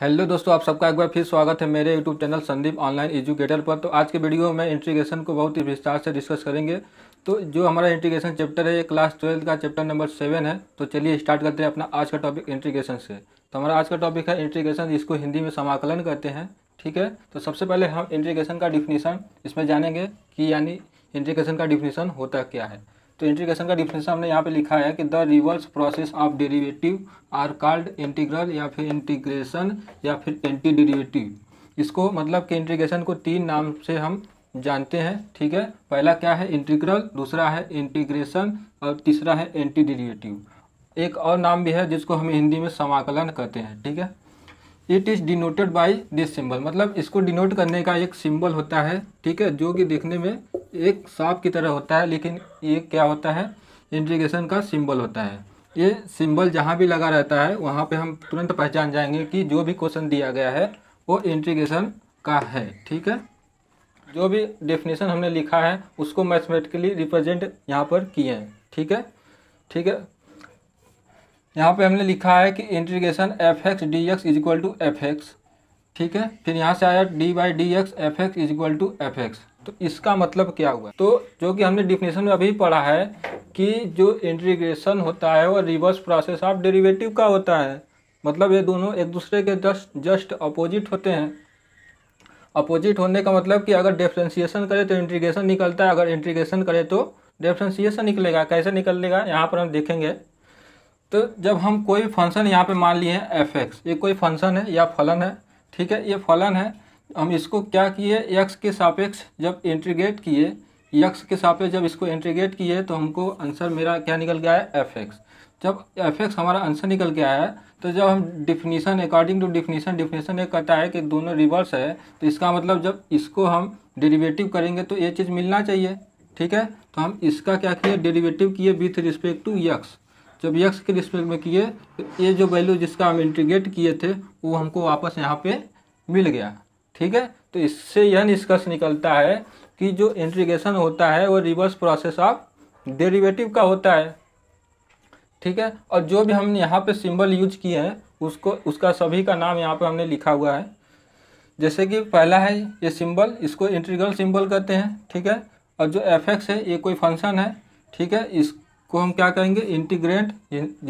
hello दोस्तों आप सबका एक बार फिर स्वागत है मेरे YouTube channel Sandeep online educator पर तो आज के वीडियो में इंटीग्रेशन को बहुत ही विस्तार से डिस्कस करेंगे तो जो हमारा इंटीग्रेशन चैप्टर है ये क्लास ट्वेल्थ का चैप्टर नंबर सेवन है तो चलिए स्टार्ट करते हैं अपना आज का टॉपिक इंटीग्रेशन से तो हमारा आज का टॉपिक है इंटीग्रेशन इसको हिंदी में समाकलन कहते हैं ठीक है तो सबसे पहले हम इंटीग्रेशन का डिफिनीशन इसमें जानेंगे कि यानी इंटीग्रेशन का डिफिनीशन होता क्या है तो इंटीग्रेशन का डिफिनेशन हमने यहाँ पे लिखा है कि the reverse process of derivative are called integral या फिर इंटीग्रेशन या फिर एंटी डेरिवेटिव इसको मतलब कि इंटीग्रेशन को तीन नाम से हम जानते हैं ठीक है पहला क्या है इंटीग्रल दूसरा है इंटीग्रेशन और तीसरा है एंटी डेरिवेटिव एक और नाम भी है जिसको हम हिंदी में समाकलन कहते हैं ठीक है it is denoted by this symbol मतलब इसको डिनोट करने का एक सिंबल होता है ठीक है जो कि देखने में एक सांप की तरह होता है लेकिन ये क्या होता है इंटीग्रेशन का सिंबल होता है ये सिंबल जहाँ भी लगा रहता है वहाँ पे हम तुरंत पहचान जाएंगे कि जो भी क्वेश्चन दिया गया है वो इंटीग्रेशन का है ठीक है जो भी डेफिनेशन हमने लिखा है उसको मैथमेटिकली रिप्रेजेंट यहाँ पर किए हैं ठीक है ठीक है यहाँ पे हमने लिखा है कि integration f x d x is equal to f x ठीक है फिर यहाँ से आया d by d x f x is equal to f x तो इसका मतलब क्या हुआ तो जो कि हमने डिफिनेशन में अभी पढ़ा है कि जो इंटीग्रेशन होता है वो रिवर्स प्रोसेस ऑफ डेरिवेटिव का होता है मतलब ये दोनों एक दूसरे के जस्ट जस्ट अपोजिट होते हैं अपोजिट होने का मतलब कि अगर डिफ्रेंसिएशन करें तो इंटीग्रेशन निकलता है अगर इंटीग्रेशन करें तो डिफ्रेंसिएशन निकलेगा कैसे निकलेगा यहाँ पर हम देखेंगे तो जब हम कोई फंक्शन यहाँ पे मान लिए एफ एक्स ये कोई फंक्शन है या फलन है ठीक है ये फलन है हम इसको क्या किए यक्स के सापेक्ष जब इंट्रीगेट किए यक्स के सापेक्ष जब इसको इंट्रीगेट किए तो हमको आंसर मेरा क्या निकल गया है एफ एक्स जब एफ एक्स हमारा आंसर निकल के आया है तो जब हम definition according to definition definition एक कहता है कि दोनों रिवर्स है तो इसका मतलब जब इसको हम डेरिवेटिव करेंगे तो ये चीज़ मिलना चाहिए ठीक है तो हम इसका क्या किए डेरिवेटिव किए विथ रिस्पेक्ट टू यक्स जब यक्स के रिस्पेक्ट में किए तो ये जो वैल्यू जिसका हम इंटीग्रेट किए थे वो हमको वापस यहाँ पे मिल गया ठीक है तो इससे यह निष्कर्ष निकलता है कि जो इंट्रीगेशन होता है वो रिवर्स प्रोसेस ऑफ डेरिवेटिव का होता है ठीक है और जो भी हमने यहाँ पे सिंबल यूज किए हैं उसको उसका सभी का नाम यहाँ पे हमने लिखा हुआ है जैसे कि पहला है ये सिंबल इसको इंट्रीगल सिंबल कहते हैं ठीक है और जो एफ एक्स है ये कोई फंक्शन है ठीक है इसको हम क्या कहेंगे इंटीग्रेंट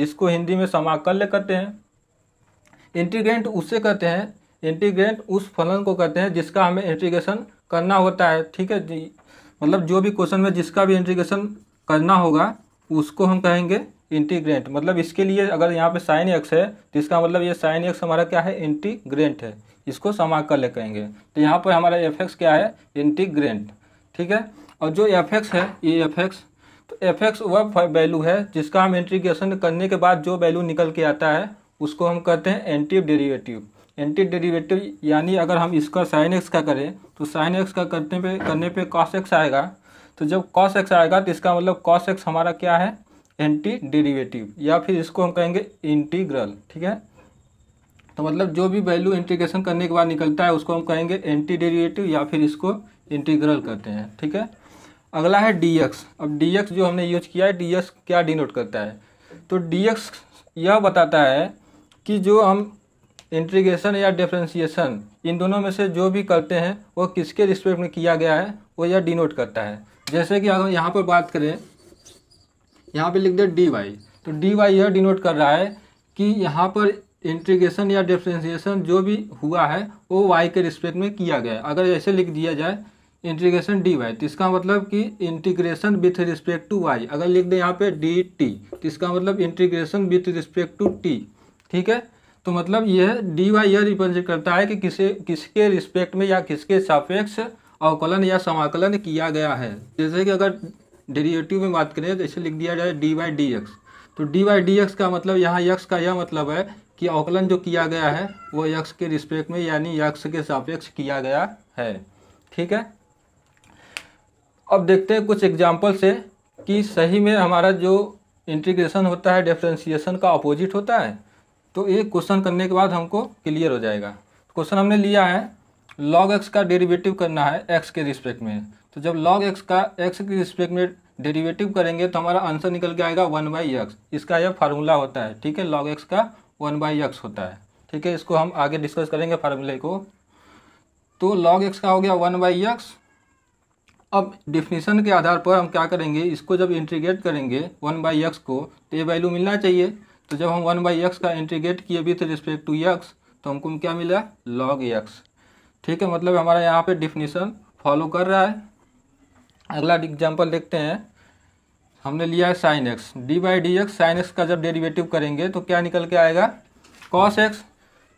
जिसको हिंदी में समाकल्य कहते हैं इंटीग्रेंट उससे कहते हैं इंटीग्रेंट उस फलन को कहते हैं जिसका हमें इंटीग्रेशन करना होता है ठीक है जी मतलब जो भी क्वेश्चन में जिसका भी इंटीग्रेशन करना होगा उसको हम कहेंगे इंटीग्रेंट मतलब इसके लिए अगर यहाँ पे साइन एक्स है तो इसका मतलब ये साइन एक्स हमारा क्या है इंटीग्रेंट है इसको समाकल कहेंगे तो यहाँ पर हमारा एफ एक्स क्या है इंटीग्रेंट ठीक है और जो एफ एक्स है ये एफ एक्स तो एफ एक्स वह वैल्यू है जिसका हम इंटीग्रेशन करने के बाद जो वैल्यू निकल के आता है उसको हम कहते हैं एंटी डेरिवेटिव एंटी डेरिवेटिव यानी अगर हम इसका साइन एक्स का करें तो साइन एक्स का करने पे करने पे कॉस एक्स आएगा तो जब कॉस एक्स आएगा तो इसका मतलब कॉस एक्स हमारा क्या है एंटी डेरिवेटिव या फिर इसको हम कहेंगे इंटीग्रल ठीक है तो मतलब जो भी वैल्यू इंटीग्रेशन करने के बाद निकलता है उसको हम कहेंगे एंटी डेरीवेटिव या फिर इसको इंटीग्रल करते हैं ठीक है अगला है डी एक्स अब डी एक्स जो हमने यूज किया है डी एक्स क्या डिनोट करता है तो डी एक्स यह बताता है कि जो हम इंट्रीग्रेशन या डिफ्रेंसिएशन इन दोनों में से जो भी करते हैं वो किसके रिस्पेक्ट में किया गया है वो यह डिनोट करता है जैसे कि अगर यहाँ पर बात करें यहाँ पर लिख दे डी वाई तो डी वाई यह डिनोट कर रहा है कि यहाँ पर इंट्रीग्रेशन या डिफ्रेंसिएशन जो भी हुआ है वो वाई के रिस्पेक्ट में किया गया है अगर ऐसे लिख दिया जाए इंटीग्रेशन डी वाई तो इसका मतलब कि integration with respect to y अगर लिख दें यहाँ पे डी टी तो इसका मतलब integration with respect to t ठीक है तो मतलब यह डी वाई यह रिप्रेजेंट करता है कि किसे किसके रिस्पेक्ट में या किसके सापेक्ष अवकलन या समाकलन किया गया है जैसे कि अगर डेरिवेटिव में बात करें तो इसे लिख दिया जाए डी वाई डी एक्स तो डी वाई डी एक्स का मतलब यहाँ यक्स का यह मतलब है कि अवकलन जो किया गया है वो यक्स के रिस्पेक्ट में यानी यक्स के सापेक्ष किया गया है ठीक है अब देखते हैं कुछ एग्जाम्पल से कि सही में हमारा जो इंटीग्रेशन होता है डिफ्रेंसिएशन का अपोजिट होता है तो ये क्वेश्चन करने के बाद हमको क्लियर हो जाएगा क्वेश्चन हमने लिया है लॉग एक्स का डेरिवेटिव करना है एक्स के रिस्पेक्ट में तो जब लॉग एक्स का एक्स के रिस्पेक्ट में डेरिवेटिव करेंगे तो हमारा आंसर निकल के आएगा वन बाई एक्स इसका यह फार्मूला होता है ठीक है लॉग एक्स का वन बाई एक्स होता है ठीक है इसको हम आगे डिस्कस करेंगे फार्मूले को तो लॉग एक्स का हो गया वन बाई एक्स अब डिफिनीसन के आधार पर हम क्या करेंगे इसको जब इंटीग्रेट करेंगे वन बाई एक्स को तो ये वैल्यू मिलना चाहिए तो जब हम वन बाई एक्स का इंटीग्रेट किए विथ रिस्पेक्ट टू एक्स तो हमको क्या मिला लॉग एक्स ठीक है मतलब हमारा यहाँ पे डिफिनीसन फॉलो कर रहा है अगला एग्जाम्पल देखते हैं हमने लिया है sin x d by d x sin x का जब डेरिवेटिव करेंगे तो क्या निकल के आएगा कॉस एक्स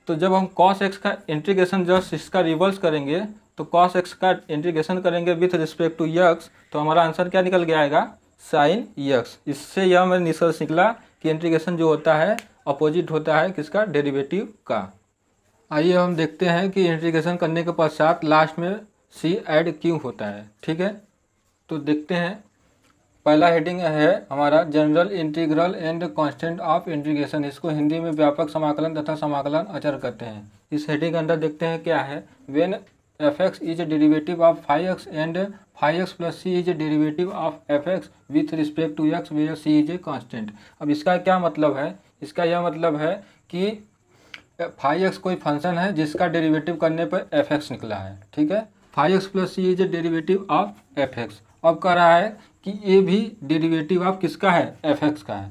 तो जब हम कॉस एक्स का इंटीग्रेशन जस्ट इसका रिवर्स करेंगे तो कॉस एक्स का इंटीग्रेशन करेंगे विथ रिस्पेक्ट टू यक्स तो हमारा आंसर क्या निकल के आएगा साइन यक्स इससे यह हमारे निष्कर्ष निकला कि इंटीग्रेशन जो होता है अपोजिट होता है किसका डेरिवेटिव का आइए हम देखते हैं कि इंटीग्रेशन करने के पश्चात लास्ट में सी ऐड क्यों होता है ठीक है तो देखते हैं पहला हेडिंग है हमारा general integral and constant of integration इसको हिंदी में व्यापक समाकलन तथा समाकलन अचर कहते हैं इस हेडिंग के अंदर देखते हैं क्या है when f x is derivative of five x and five x plus c is derivative of f x with respect to x where c is a constant अब इसका क्या मतलब है इसका यह मतलब है कि फाइव एक्स कोई फंक्शन है जिसका डेरिवेटिव करने पर एफ एक्स निकला है ठीक है five x plus c is a derivative of f x अब कह रहा है कि ये भी डेरिवेटिव ऑफ किसका है एफ एक्स का है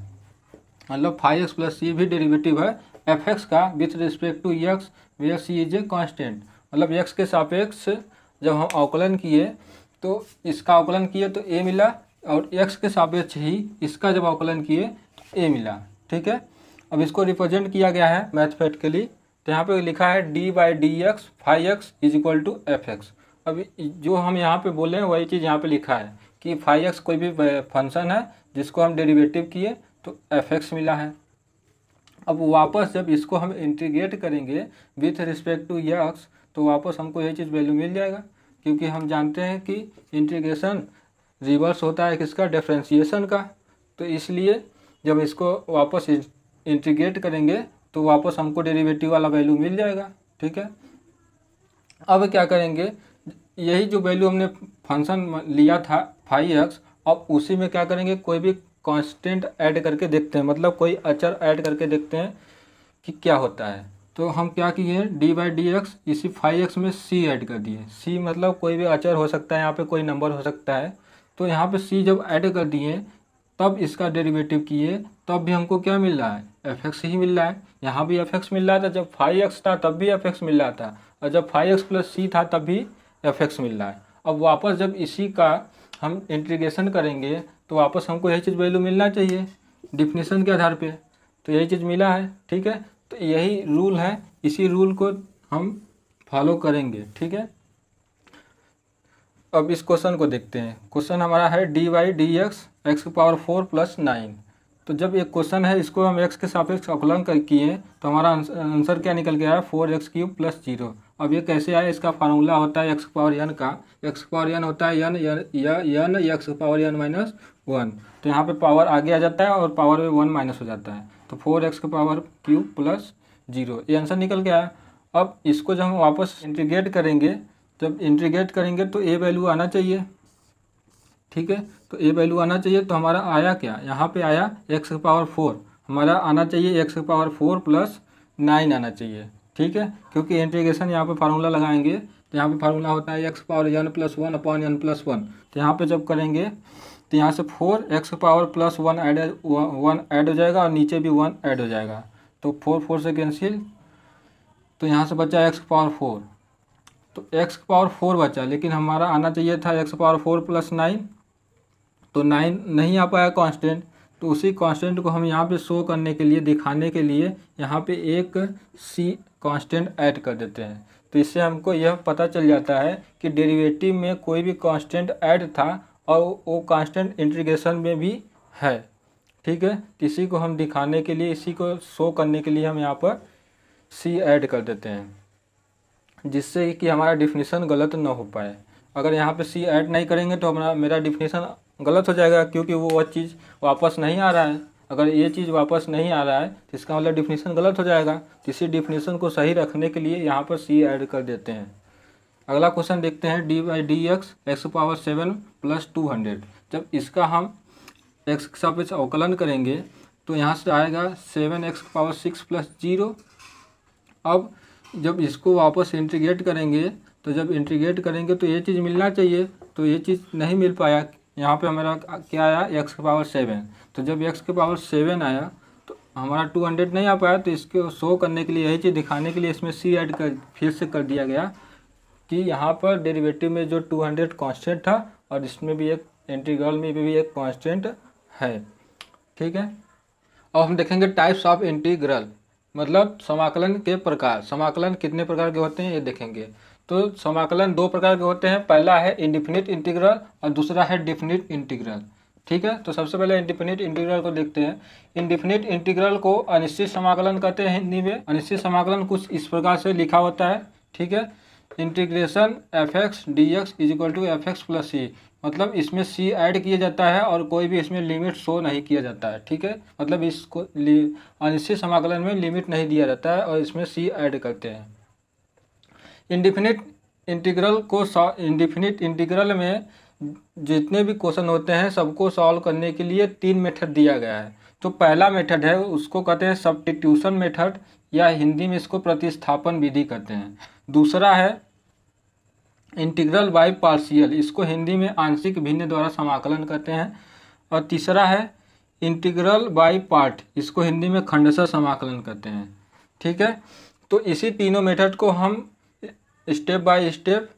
मतलब फाइव एक्स प्लस सी भी डेरिवेटिव है एफ एक्स का with respect to x where c is a constant मतलब एक्स के सापेक्ष जब हम अवकलन किए तो इसका अवकलन किए तो ए मिला और एक्स के सापेक्ष ही इसका जब अवकलन किए तो ए मिला ठीक है अब इसको रिप्रेजेंट किया गया है मैथमेटिकली तो यहाँ पे लिखा है d by d x five x is equal to f x अब जो हम यहाँ पे बोले हैं वही चीज़ यहाँ पे लिखा है कि फाइव एक्स कोई भी फंक्शन है जिसको हम डेरिवेटिव किए तो एफ एक्स मिला है अब वापस जब इसको हम इंटीग्रेट करेंगे विथ रिस्पेक्ट टू यक्स तो वापस हमको यही चीज़ वैल्यू मिल जाएगा क्योंकि हम जानते हैं कि इंटीग्रेशन रिवर्स होता है किसका डिफ्रेंसीसन का तो इसलिए जब इसको वापस इंटीग्रेट करेंगे तो वापस हमको डेरिवेटिव वाला वैल्यू मिल जाएगा ठीक है अब क्या करेंगे यही जो वैल्यू हमने फंक्शन लिया था फाइव एक्स अब उसी में क्या करेंगे कोई भी कांस्टेंट ऐड करके देखते हैं मतलब कोई अचर ऐड करके देखते हैं कि क्या होता है तो हम क्या किए डी बाई डी एक्स इसी फाइव एक्स में सी ऐड कर दिए सी मतलब कोई भी अचर हो सकता है यहाँ पे कोई नंबर हो सकता है तो यहाँ पे सी जब ऐड कर दिए तब इसका डेरिवेटिव किए तब भी हमको क्या मिल रहा है एफ एक्स ही मिल रहा है यहाँ भी एफ एक्स मिल रहा था जब फाइव एक्स था तब भी एफ एक्स मिल रहा था और जब फाइव एक्स प्लस सी था तब भी एफ एक्स मिल रहा है अब वापस जब इसी का हम इंटीग्रेशन करेंगे तो वापस हमको यही चीज़ वैल्यू मिलना चाहिए डिफिनेशन के आधार पे तो यही चीज़ मिला है ठीक है तो यही रूल है इसी रूल को हम फॉलो करेंगे ठीक है अब इस क्वेश्चन को देखते हैं क्वेश्चन हमारा है d y d x x की पावर फोर प्लस नाइन तो जब एक क्वेश्चन है इसको हम एक्स के सापेक्ष अवकलन कर किए तो हमारा आंसर क्या निकल गया है four x cube plus zero अब ये कैसे आया इसका फार्मूला होता है एक्स पावर एन का एक्स पावर एन होता है n n x power n minus one तो यहाँ पे पावर आगे आ जाता है और पावर में वन माइनस हो जाता है तो फोर एक्स का पावर क्यू प्लस जीरो ये आंसर निकल गया अब इसको जब हम वापस इंटीग्रेट करेंगे जब इंटीग्रेट करेंगे तो ए वैल्यू आना चाहिए ठीक है तो ए वैल्यू आना चाहिए तो हमारा आया क्या यहाँ पे आया एक्स का पावर फोर हमारा आना चाहिए एक्स का पावर फोर प्लस नाइन आना चाहिए ठीक है क्योंकि इंटीग्रेशन यहाँ पे फार्मूला लगाएंगे तो यहाँ पे फार्मूला होता है x power n plus one upon n plus one तो यहाँ पे जब करेंगे तो यहाँ से four x power plus one add one add हो जाएगा और नीचे भी वन ऐड हो जाएगा तो फोर फोर से कैंसिल तो यहाँ से बचा एक्स पावर फोर तो एक्स पावर फोर बचा लेकिन हमारा आना चाहिए था x power four plus nine तो नाइन नहीं आ पाया कांस्टेंट तो उसी कांस्टेंट को हम यहाँ पे शो करने के लिए दिखाने के लिए यहाँ पे एक सी कांस्टेंट ऐड कर देते हैं तो इससे हमको यह पता चल जाता है कि डेरिवेटिव में कोई भी कांस्टेंट ऐड था और वो कांस्टेंट इंटीग्रेशन में भी है ठीक है इसी को हम दिखाने के लिए इसी को शो करने के लिए हम यहाँ पर सी ऐड कर देते हैं जिससे कि हमारा डिफिनीसन गलत ना हो पाए अगर यहाँ पर सी ऐड नहीं करेंगे तो हमारा मेरा डिफिनीसन गलत हो जाएगा क्योंकि वो वह चीज़ वापस नहीं आ रहा है अगर ये चीज़ वापस नहीं आ रहा है तो इसका मतलब डिफिनीसन गलत हो जाएगा तो इसी डिफिनीसन को सही रखने के लिए यहाँ पर सी ऐड कर देते हैं अगला क्वेश्चन देखते हैं d by d x x power seven plus two hundred जब इसका हम एक्स के सापेक्ष अवकलन करेंगे तो यहाँ से आएगा seven x power six plus zero अब जब इसको वापस इंटीग्रेट करेंगे तो जब इंटीग्रेट करेंगे तो ये चीज़ मिलना चाहिए तो ये चीज़ नहीं मिल पाया यहाँ पे हमारा क्या आया एक्स के पावर सेवन तो जब एक्स के पावर सेवन आया तो हमारा टू हंड्रेड नहीं आ पाया तो इसको शो करने के लिए यही चीज़ दिखाने के लिए इसमें सी ऐड कर फिर से कर दिया गया कि यहाँ पर डेरिवेटिव में जो 200 कॉन्स्टेंट था और इसमें भी एक इंटीग्रल में भी एक कॉन्स्टेंट है ठीक है अब हम देखेंगे टाइप्स ऑफ इंटीग्रल मतलब समाकलन के प्रकार समाकलन कितने प्रकार के होते हैं ये देखेंगे तो समाकलन दो प्रकार के होते हैं पहला है इंडिफिनिट इंटीग्रल और दूसरा है डिफिनिट इंटीग्रल ठीक है तो सबसे पहले इंडिफिनिट इंटीग्रल को देखते हैं इंडिफिनिट इंटीग्रल को अनिश्चित समाकलन कहते हैं हिंदी में अनिश्चित समाकलन कुछ इस प्रकार से लिखा होता है ठीक है integration f x d x is equal to f x plus c मतलब इसमें सी ऐड किया जाता है और कोई भी इसमें लिमिट शो नहीं किया जाता है ठीक है मतलब इसको अनिश्चित समाकलन में लिमिट नहीं दिया जाता है और इसमें सी ऐड करते हैं इंडिफिनिट इंटीग्रल को इंडिफिनिट इंटीग्रल में जितने भी क्वेश्चन होते हैं सबको सॉल्व करने के लिए तीन मेथड दिया गया है तो पहला मेथड है उसको कहते हैं ट्यूशन मेथड या हिंदी में इसको प्रतिस्थापन विधि कहते हैं दूसरा है इंटीग्रल बाय पार्शियल इसको हिंदी में आंशिक भिन्न द्वारा समाकलन कहते हैं और तीसरा है इंटीग्रल बाय पार्ट इसको हिंदी में खंडसा समाकलन कहते हैं ठीक है तो इसी तीनों मेथड को हम स्टेप बाय स्टेप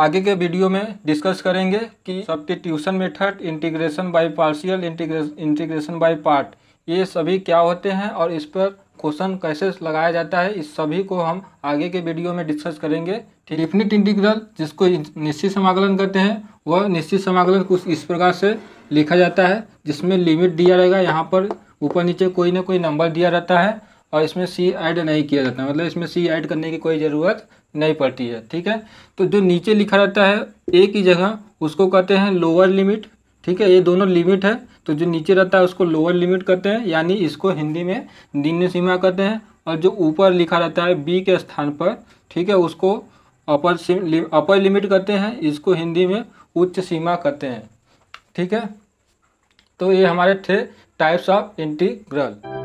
आगे के वीडियो में डिस्कस करेंगे कि ट्यूशन method integration by partial integration by part ये सभी क्या होते हैं और इस पर क्वेश्चन कैसे लगाया जाता है इस सभी को हम आगे के वीडियो में डिस्कस करेंगे डिफिनिट इंटीग्रल जिसको निश्चित समाकलन कहते हैं वह निश्चित समाकलन कुछ इस प्रकार से लिखा जाता है जिसमें लिमिट दिया रहेगा यहाँ पर ऊपर नीचे कोई ना कोई नंबर दिया रहता है और इसमें सी ऐड नहीं किया जाता मतलब इसमें सी ऐड करने की कोई ज़रूरत नहीं पड़ती है ठीक है तो जो नीचे लिखा रहता है ए की जगह उसको कहते हैं लोअर लिमिट ठीक है ये दोनों लिमिट है तो जो नीचे रहता है उसको लोअर लिमिट कहते हैं यानी इसको हिंदी में निम्न सीमा कहते हैं और जो ऊपर लिखा रहता है बी के स्थान पर ठीक है उसको अपर सी अपर लिमिट कहते हैं इसको हिंदी में उच्च सीमा कहते हैं ठीक है तो ये हमारे थे टाइप्स ऑफ इंटीग्रल